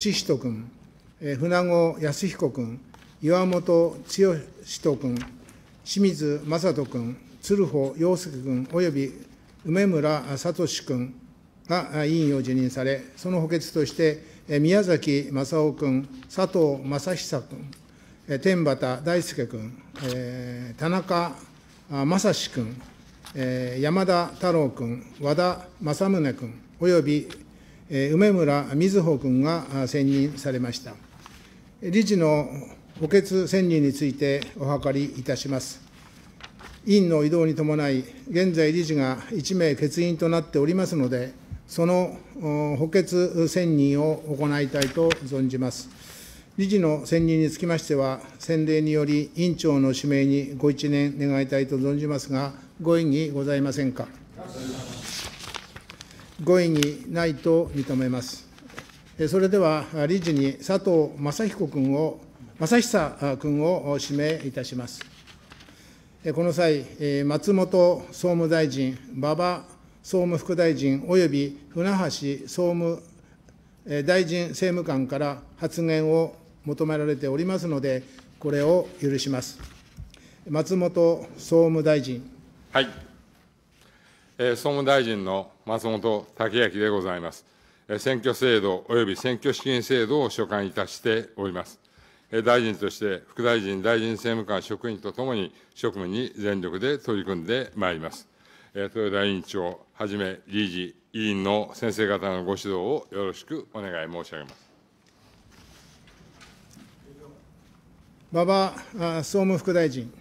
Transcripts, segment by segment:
志人君、え船子康彦君、岩本剛人君、清水正人君、鶴穂陽介君、および梅村聡君が委員を辞任され、その補欠として、宮崎正夫君、佐藤正久君、天畠大輔君、え田中正史君、え山田太郎君、和田政宗君、および梅村瑞穂君が選任されました。理事の補欠選任についてお諮りいたします。委員の移動に伴い、現在理事が1名欠員となっておりますので、その補欠選任を行いたいと存じます。理事の選任につきましては、先例により委員長の指名にご一念願いたいと存じますが、ご異議ございませんか。ご異議ないと認めます。それでは理事に佐藤正彦君を、正久君を指名いたします。この際、松本総務大臣、馬場総務副大臣及び船橋総務大臣政務官から発言を求められておりますので、これを許します。松本総務大臣。はい総務大臣の松本武明でございます。選挙制度及び選挙資金制度を所管いたしております。大臣として副大臣、大臣政務官、職員とともに職務に全力で取り組んでまいります。豊田委員長はじめ理事、委員の先生方のご指導をよろしくお願い申し上げます。馬場総務副大臣。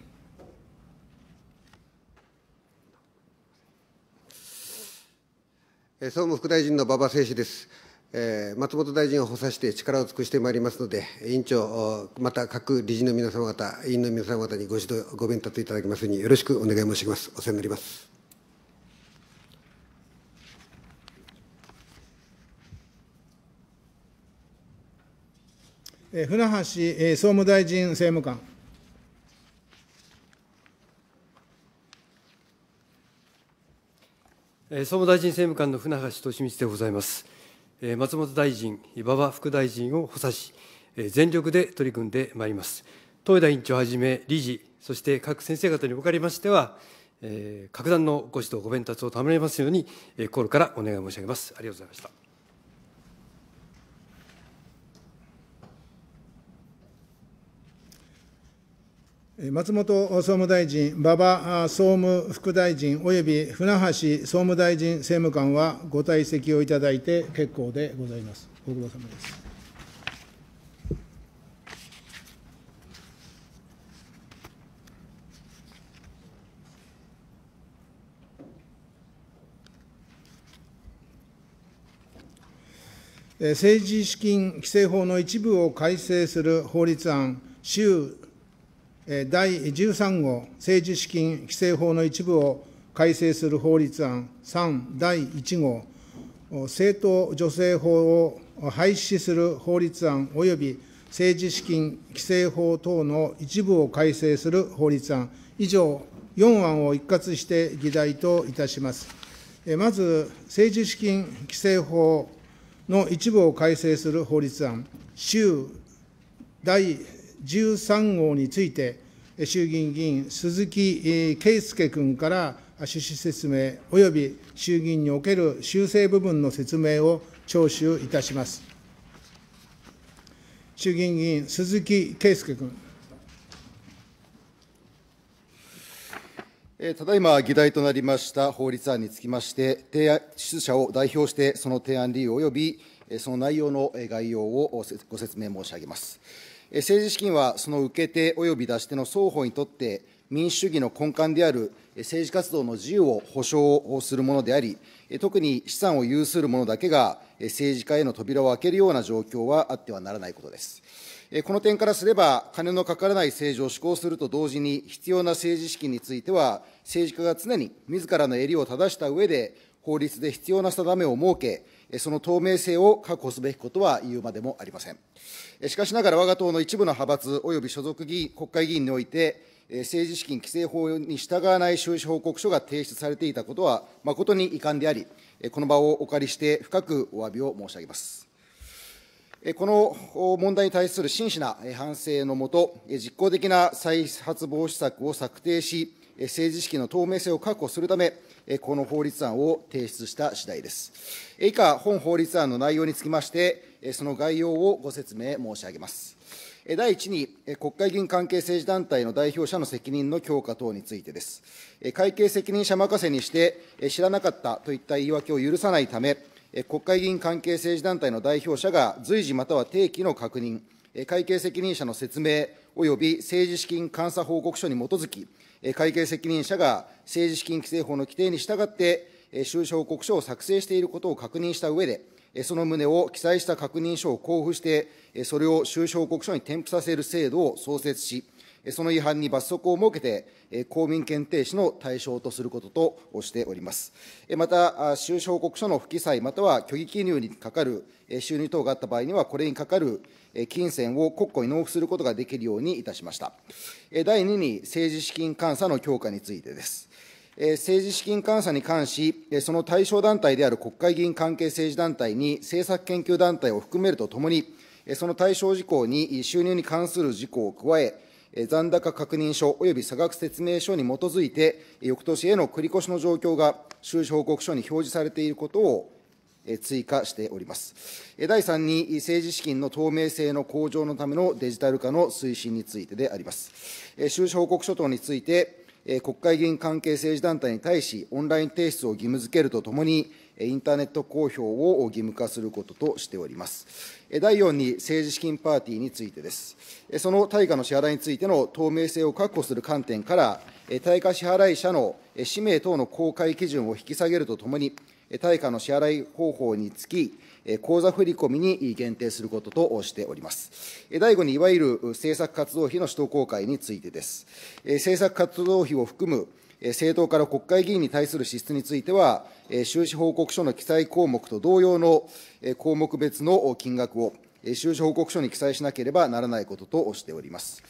総務副大臣の馬場誠司です。松本大臣を補佐して力を尽くしてまいりますので、委員長、また各理事の皆様方、委員の皆様方にご指導、ご鞭達いただきますように、よろしくお願い申し上げます。お世話になります。船橋総務大臣政務官。総務大臣政務官の船橋俊光でございます。松本大臣、馬場副大臣を補佐し、全力で取り組んでまいります。豊田委員長はじめ、理事、そして各先生方におかれましては、格段のご指導、ご鞭撻を賜りますように、心からお願い申し上げます。ありがとうございました。松本総務大臣、馬場総務副大臣および船橋総務大臣政務官はご退席をいただいて結構でございます。ご苦労様です。政治資金規正法の一部を改正する法律案、衆第13号政治資金規正法の一部を改正する法律案3第1号、政党助成法を廃止する法律案および政治資金規正法等の一部を改正する法律案、以上4案を一括して議題といたします。まず、政治資金規正法の一部を改正する法律案、衆第13号について、衆議院議員、鈴木圭介君から趣旨説明および衆議院における修正部分の説明を聴取いたします。衆議院議員、鈴木圭介君。ただいま議題となりました法律案につきまして、提案出者を代表して、その提案理由及びその内容の概要をご説明申し上げます。政治資金はその受け手及び出し手の双方にとって民主主義の根幹である政治活動の自由を保障をするものであり、特に資産を有する者だけが政治家への扉を開けるような状況はあってはならないことです。この点からすれば、金のかからない政治を施行すると同時に、必要な政治資金については、政治家が常に自らの襟を正した上で、法律で必要な定めを設け、その透明性を確保すべきことは言うまでもありません。しかしながら、我が党の一部の派閥及び所属議員国会議員において、政治資金規正法に従わない収支報告書が提出されていたことは、誠に遺憾であり、この場をお借りして深くお詫びを申し上げます。この問題に対する真摯な反省のもと、実効的な再発防止策を策定し、政治資金の透明性を確保するため、この法律案を提出した次第です。以下、本法律案の内容につきまして、その概要をご説明申し上げます。第1に、国会議員関係政治団体の代表者の責任の強化等についてです。会計責任者任せにして、知らなかったといった言い訳を許さないため、国会議員関係政治団体の代表者が随時または定期の確認、会計責任者の説明及び政治資金監査報告書に基づき、会計責任者が政治資金規正法の規定に従って、収支報告書を作成していることを確認した上で、その旨を記載した確認書を交付して、それを収支報告書に添付させる制度を創設し、その違反に罰則を設けて、公民検定士の対象とすることとしております。また、収支報告書の不記載、または虚偽記入にかかる収入等があった場合には、これにかかる金銭を国庫に納付することができるようにいたしました。第2に、政治資金監査の強化についてです。政治資金監査に関し、その対象団体である国会議員関係政治団体に政策研究団体を含めるとともに、その対象事項に収入に関する事項を加え、残高確認書及び差額説明書に基づいて、翌年への繰越の状況が収支報告書に表示されていることを追加しております。第3に、政治資金の透明性の向上のためのデジタル化の推進についてであります。収支報告書等について、国会議員関係政治団体に対し、オンライン提出を義務付けるとともに、インターネット公表を義務化することとしております。第4に政治資金パーティーについてです。その対価の支払いについての透明性を確保する観点から、対価支払い者の氏名等の公開基準を引き下げるとともに、対価の支払い方法につき、口座振込に限定することとしております。第5に、いわゆる政策活動費の使途公開についてです。政策活動費を含む政党から国会議員に対する支出については、収支報告書の記載項目と同様の項目別の金額を、収支報告書に記載しなければならないこととしております。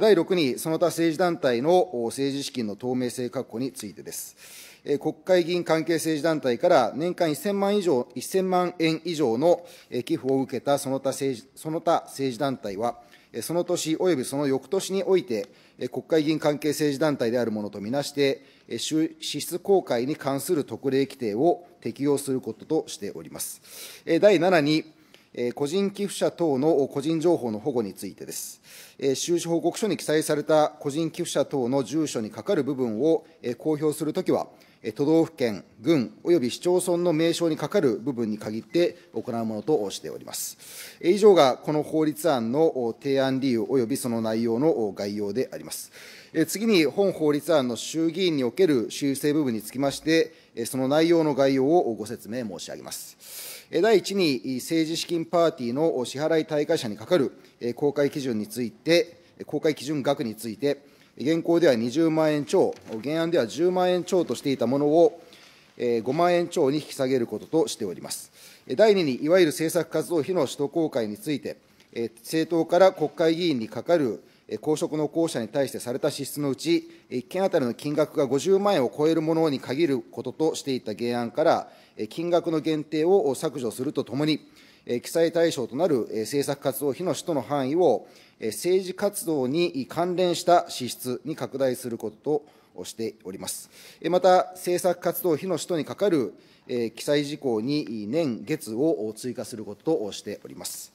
第6に、その他政治団体の政治資金の透明性確保についてです。国会議員関係政治団体から年間1000万以上、1000万円以上の寄付を受けたその他政治その他政治団体は、その年及びその翌年において、国会議員関係政治団体であるものとみなして、支出公開に関する特例規定を適用することとしております。第7に、個人寄付者等の個人情報の保護についてです。収支報告書に記載された個人寄付者等の住所に係る部分を公表するときは、都道府県、郡および市町村の名称にかかる部分に限って行うものとしております。以上がこの法律案の提案理由およびその内容の概要であります。次に本法律案の衆議院における修正部分につきまして、その内容の概要をご説明申し上げます。第1に、政治資金パーティーの支払い対価者にかかる公開基準について、公開基準額について、現行では20万円超、原案では10万円超としていたものを、5万円超に引き下げることとしております。第2に、いわゆる政策活動費の使途公開について、政党から国会議員にかかる公職の候補者に対してされた支出のうち、1件当たりの金額が50万円を超えるものに限ることとしていた原案から、金額の限定を削除するとともに、記載対象となる政策活動費の使途の範囲を政治活動に関連した支出に拡大することとしております。また、政策活動費の使途にかかる記載事項に年月を追加することとしております。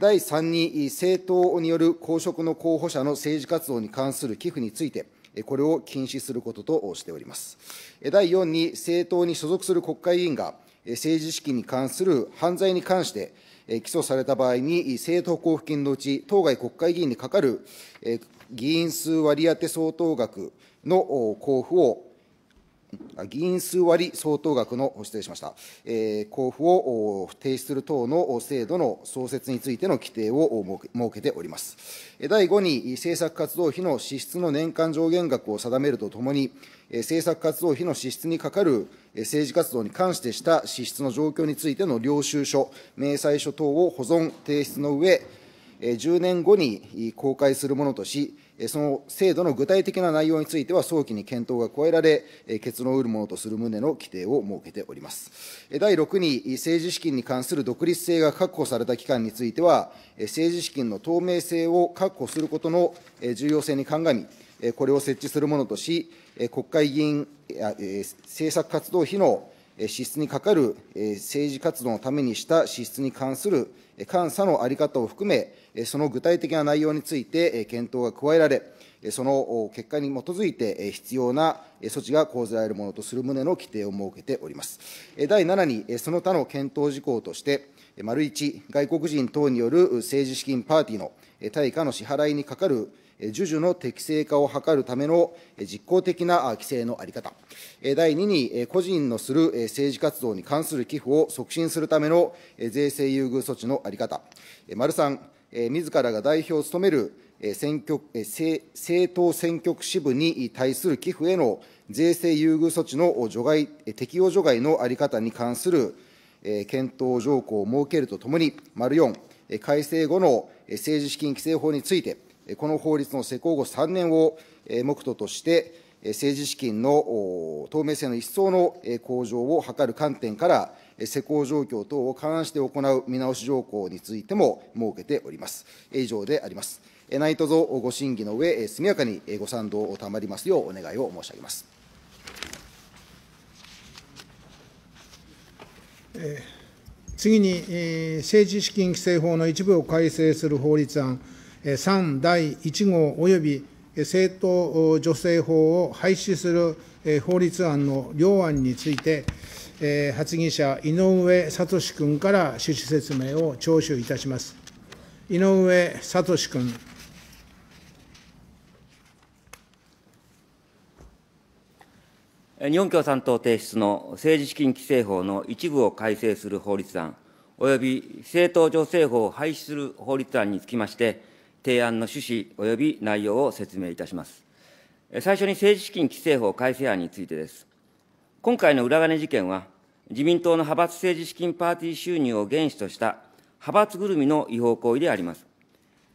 第3に、政党による公職の候補者の政治活動に関する寄付について、これを禁止することとしております。第4に、政党に所属する国会議員が、政治資金に関する犯罪に関して、起訴された場合に、政党交付金のうち、当該国会議員にかかる議員数割当相当額の交付を議員数割相当額の、失礼しました、えー、交付を停止する等の制度の創設についての規定を設けております。第5に、政策活動費の支出の年間上限額を定めるとともに、政策活動費の支出にかかる政治活動に関してした支出の状況についての領収書、明細書等を保存、提出の上、10年後に公開するものとし、その制度の具体的な内容については早期に検討が加えられ、結論を得るものとする旨の規定を設けております。第6に、政治資金に関する独立性が確保された機関については、政治資金の透明性を確保することの重要性に鑑み、これを設置するものとし、国会議員、政策活動費の支出にかかる政治活動のためにした支出に関する監査の在り方を含め、その具体的な内容について検討が加えられ、その結果に基づいて必要な措置が講ずられるものとする旨の規定を設けております。第7に、その他の検討事項として、丸1、外国人等による政治資金パーティーの対価の支払いにかかる授受の適正化を図るための実効的な規制のあり方、第2に、個人のする政治活動に関する寄付を促進するための税制優遇措置の在り方、丸3、自らが代表を務める選挙政党選挙区支部に対する寄付への税制優遇措置の除外適用除外の在り方に関する検討条項を設けるとともに、丸4、改正後の政治資金規正法について、この法律の施行後3年を目途として、政治資金の透明性の一層の向上を図る観点から、施行状況等を勘案して行う見直し条項についても設けております。以上であります。何卒ご審議の上、速やかにご賛同を賜りますようお願いを申し上げます。えー次に、政治資金規正法の一部を改正する法律案、3第1号および政党助成法を廃止する法律案の両案について、発議者、井上聡君から趣旨説明を聴取いたします。井上聡君。日本共産党提出の政治資金規正法の一部を改正する法律案、および政党助成法を廃止する法律案につきまして、提案の趣旨および内容を説明いたします。最初に政治資金規正法改正案についてです。今回の裏金事件は、自民党の派閥政治資金パーティー収入を原資とした派閥ぐるみの違法行為であります。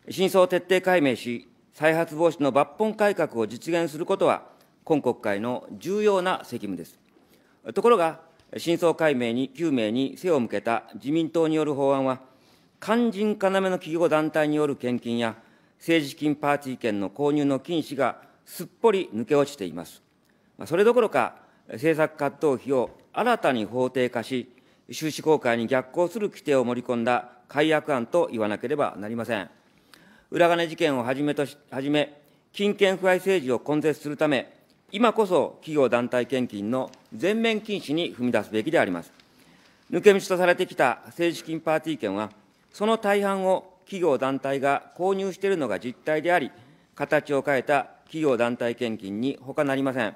真相を徹底解明し、再発防止の抜本改革を実現することは、今国会の重要な責務です。ところが、真相解明に究明に背を向けた自民党による法案は、肝心要の企業団体による献金や、政治資金パーティー券の購入の禁止がすっぽり抜け落ちています。それどころか、政策葛藤費を新たに法定化し、収支公開に逆行する規定を盛り込んだ改悪案と言わなければなりません。裏金事件をはじめとし、はじめ、金権不敗政治を根絶するため、今こそ企業団体献金の全面禁止に踏み出すべきであります。抜け道とされてきた政治資金パーティー券は、その大半を企業団体が購入しているのが実態であり、形を変えた企業団体献金に他なりません。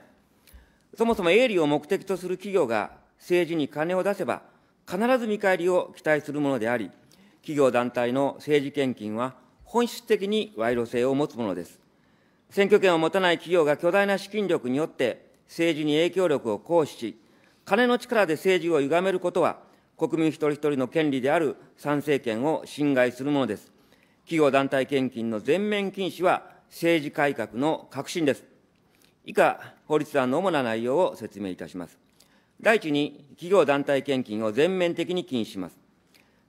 そもそも営利を目的とする企業が政治に金を出せば、必ず見返りを期待するものであり、企業団体の政治献金は本質的に賄賂性を持つものです。選挙権を持たない企業が巨大な資金力によって政治に影響力を行使し、金の力で政治を歪めることは、国民一人一人の権利である参政権を侵害するものです。企業団体献金の全面禁止は政治改革の革新です。以下、法律案の主な内容を説明いたします。第一に、企業団体献金を全面的に禁止します。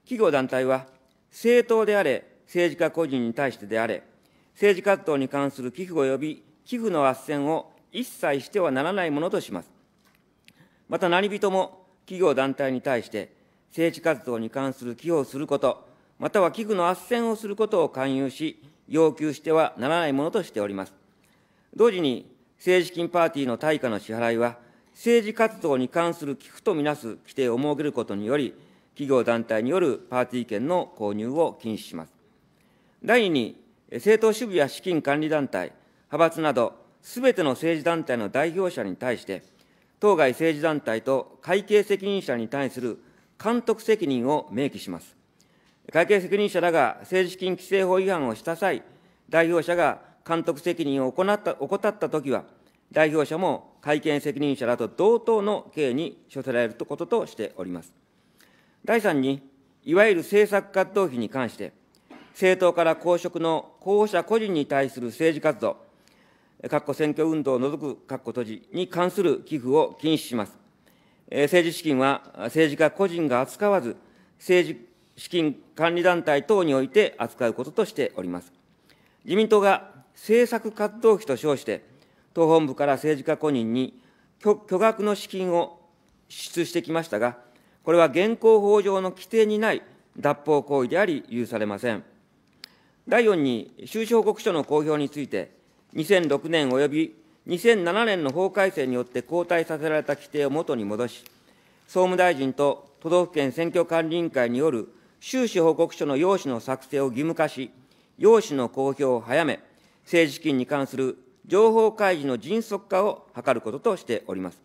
企業団体は、政党であれ、政治家個人に対してであれ、政治活動に関する寄付及び寄付の斡旋を一切してはならないものとします。また何人も企業団体に対して政治活動に関する寄付をすること、または寄付の斡旋をすることを勧誘し、要求してはならないものとしております。同時に、政治資金パーティーの対価の支払いは、政治活動に関する寄付とみなす規定を設けることにより、企業団体によるパーティー券の購入を禁止します。第2に、政党支部や資金管理団体、派閥など、すべての政治団体の代表者に対して、当該政治団体と会計責任者に対する監督責任を明記します。会計責任者らが政治資金規正法違反をした際、代表者が監督責任を行った怠ったときは、代表者も会計責任者らと同等の刑に処せられることとしております。第3に、いわゆる政策活動費に関して、政党から公職の候補者個人に対する政治活動、括弧選挙運動を除く各弧閉じに関する寄付を禁止します。政治資金は政治家個人が扱わず、政治資金管理団体等において扱うこととしております。自民党が政策活動費と称して、党本部から政治家個人に巨額の資金を支出してきましたが、これは現行法上の規定にない脱法行為であり、許されません。第4に、収支報告書の公表について、2006年及び2007年の法改正によって後退させられた規定を元に戻し、総務大臣と都道府県選挙管理委員会による収支報告書の用紙の作成を義務化し、用紙の公表を早め、政治資金に関する情報開示の迅速化を図ることとしております。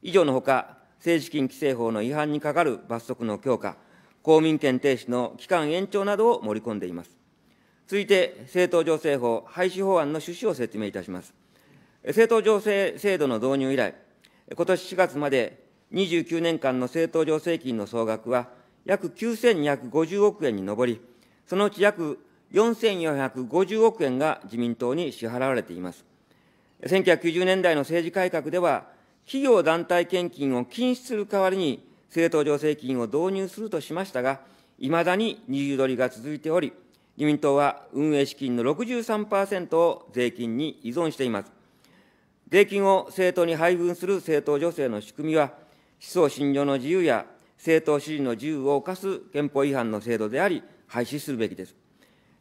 以上のほか、政治資金規正法の違反に係る罰則の強化、公民権停止の期間延長などを盛り込んでいます。続いて、政党情勢法廃止法案の趣旨を説明いたします。政党情勢制度の導入以来、ことし4月まで29年間の政党助成金の総額は約9250億円に上り、そのうち約4450億円が自民党に支払われています。1990年代の政治改革では、企業団体献金を禁止する代わりに、政党助成金を導入するとしましたが、いまだに二重取りが続いており、自民党は運営資金の63%を税金に依存しています。税金を政党に配分する政党助成の仕組みは、思想信条の自由や政党支持の自由を犯す憲法違反の制度であり、廃止するべきです。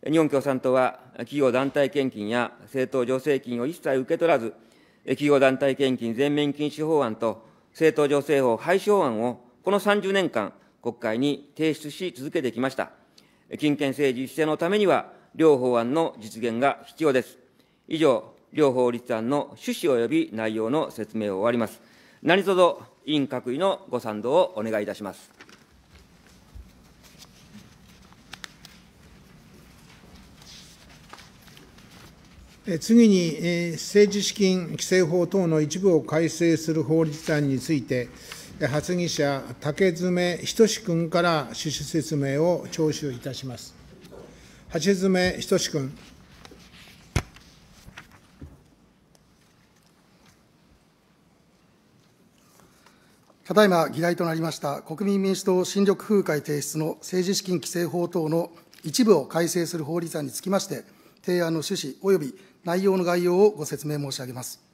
日本共産党は、企業団体献金や政党助成金を一切受け取らず、企業団体献金全面禁止法案と政党助成法廃止法案をこの30年間、国会に提出し続けてきました。金権政治姿勢のためには、両法案の実現が必要です。以上、両法律案の趣旨及び内容の説明を終わります。何卒、委員各位のご賛同をお願いいたします。次に、政治資金規正法等の一部を改正する法律案について、発議者、竹詰仁君から趣旨説明を聴取いたします。橋詰仁君。ただいま議題となりました国民民主党新緑風会提出の政治資金規正法等の一部を改正する法律案につきまして、提案の趣旨及び内容の概要をご説明申し上げます。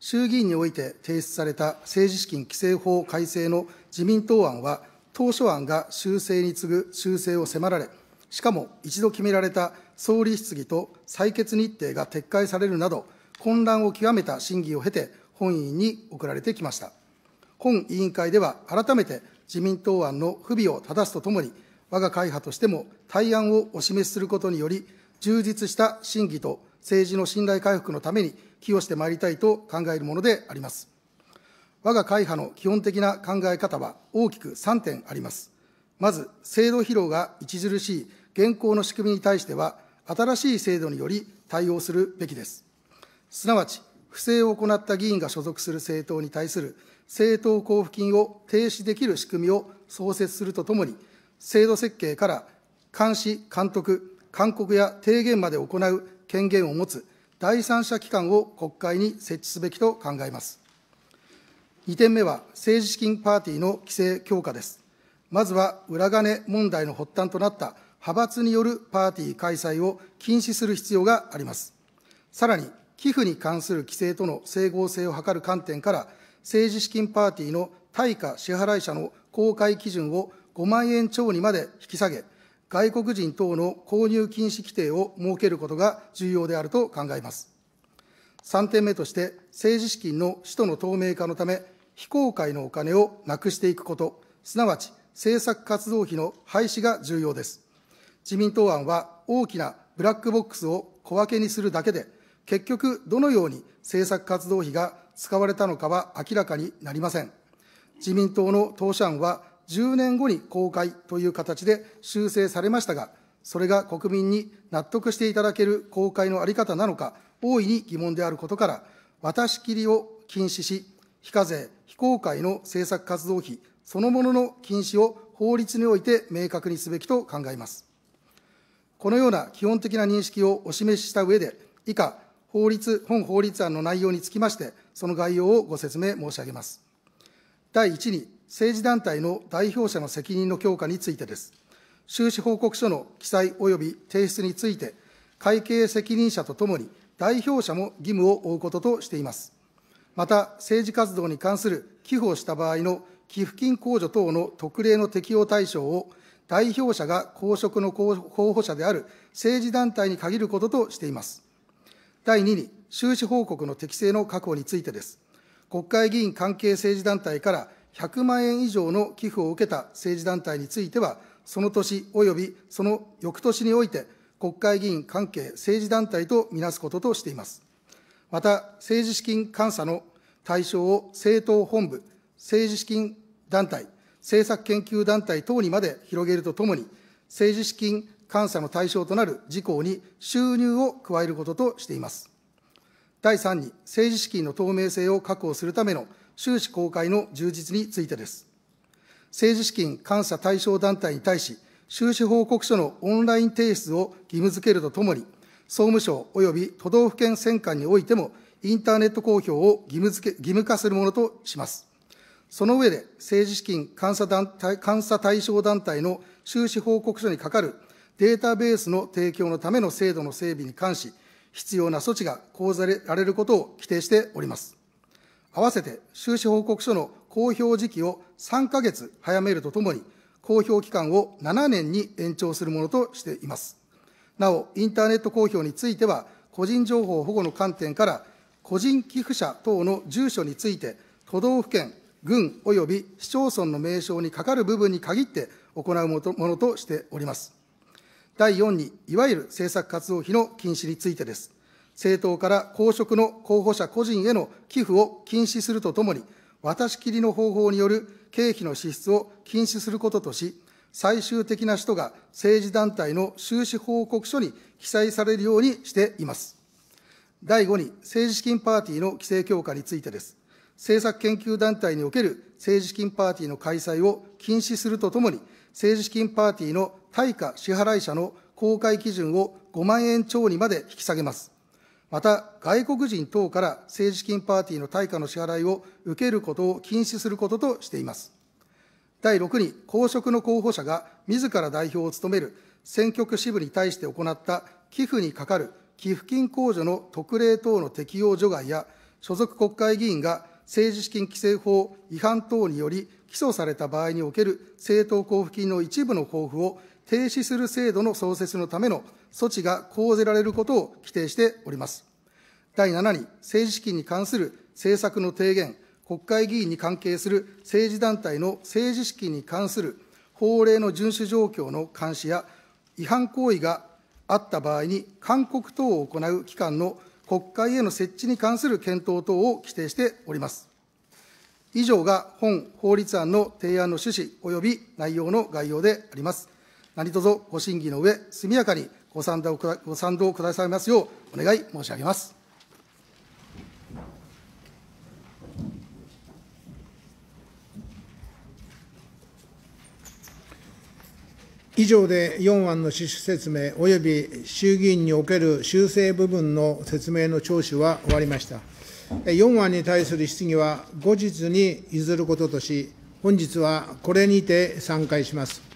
衆議院において提出された政治資金規正法改正の自民党案は、当初案が修正に次ぐ修正を迫られ、しかも一度決められた総理質疑と採決日程が撤回されるなど、混乱を極めた審議を経て、本委員に送られてきました。本委員会では改めて自民党案の不備を正すとともに、我が会派としても対案をお示しすることにより、充実した審議と政治の信頼回復のために寄与してまいりたいと考えるものであります。我が会派の基本的な考え方は大きく3点あります。まず、制度疲労が著しい現行の仕組みに対しては、新しい制度により対応するべきです。すなわち、不正を行った議員が所属する政党に対する政党交付金を停止できる仕組みを創設するとともに、制度設計から監視、監督、勧告や提言まで行う権限を持つ第三者機関を国会に設置すべきと考えます。2点目は、政治資金パーティーの規制強化です。まずは、裏金問題の発端となった派閥によるパーティー開催を禁止する必要があります。さらに、寄付に関する規制との整合性を図る観点から、政治資金パーティーの対価支払い者の公開基準を5万円超にまで引き下げ、外国人等の購入禁止規定を設けることが重要であると考えます。3点目として、政治資金の使途の透明化のため、非公開のお金をなくしていくこと、すなわち政策活動費の廃止が重要です。自民党案は大きなブラックボックスを小分けにするだけで、結局、どのように政策活動費が使われたのかは明らかになりません。自民党の党首案は、10年後に公開という形で修正されましたが、それが国民に納得していただける公開のあり方なのか、大いに疑問であることから、渡し切りを禁止し、非課税、非公開の政策活動費そのものの禁止を法律において明確にすべきと考えます。このような基本的な認識をお示しした上で、以下、法律、本法律案の内容につきまして、その概要をご説明申し上げます。第1に、政治団体の代表者の責任の強化についてです。収支報告書の記載及び提出について、会計責任者とともに、代表者も義務を負うこととしています。また、政治活動に関する寄付をした場合の寄付金控除等の特例の適用対象を、代表者が公職の候補者である政治団体に限ることとしています。第2に、収支報告の適正の確保についてです。国会議員関係政治団体から100万円以上の寄付を受けた政治団体については、その年およびその翌年において、国会議員関係政治団体とみなすこととしています。また、政治資金監査の対象を政党本部、政治資金団体、政策研究団体等にまで広げるとともに、政治資金監査の対象となる事項に収入を加えることとしています。第3に、政治資金の透明性を確保するための収支公開の充実についてです。政治資金監査対象団体に対し、収支報告書のオンライン提出を義務付けるとともに、総務省及び都道府県選管においても、インターネット公表を義務付け義務化するものとします。その上で、政治資金監査団体監査対象団体の収支報告書に係るデータベースの提供のための制度の整備に関し、必要な措置が講ざられることを規定しております。合わせて収支報告書の公表時期を3か月早めるとともに、公表期間を7年に延長するものとしています。なお、インターネット公表については、個人情報保護の観点から、個人寄付者等の住所について、都道府県、郡及び市町村の名称にかかる部分に限って行うものとしております。第4に、いわゆる政策活動費の禁止についてです。政党から公職の候補者個人への寄付を禁止するとともに、渡し切りの方法による経費の支出を禁止することとし、最終的な使途が政治団体の収支報告書に記載されるようにしています。第5に、政治資金パーティーの規制強化についてです。政策研究団体における政治資金パーティーの開催を禁止するとともに、政治資金パーティーの対価支払い者の公開基準を5万円超にまで引き下げます。また、外国人等から政治資金パーティーの対価の支払いを受けることを禁止することとしています。第6に、公職の候補者が自ら代表を務める選挙区支部に対して行った寄付にかかる寄付金控除の特例等の適用除外や、所属国会議員が政治資金規正法違反等により起訴された場合における政党交付金の一部の交付を停止する制度の創設のための措置が講ぜられることを規定しております。第7に、政治資金に関する政策の提言、国会議員に関係する政治団体の政治資金に関する法令の遵守状況の監視や違反行為があった場合に、勧告等を行う機関の国会への設置に関する検討等を規定しております。以上が本法律案の提案の趣旨及び内容の概要であります。何卒ご審議の上、速やかにご賛同ご賛同くださいますよう、お願い申し上げます。以上で4案の趣旨説明及び衆議院における修正部分の説明の聴取は終わりました。4案に対する質疑は後日に譲ることとし、本日はこれにて散会します。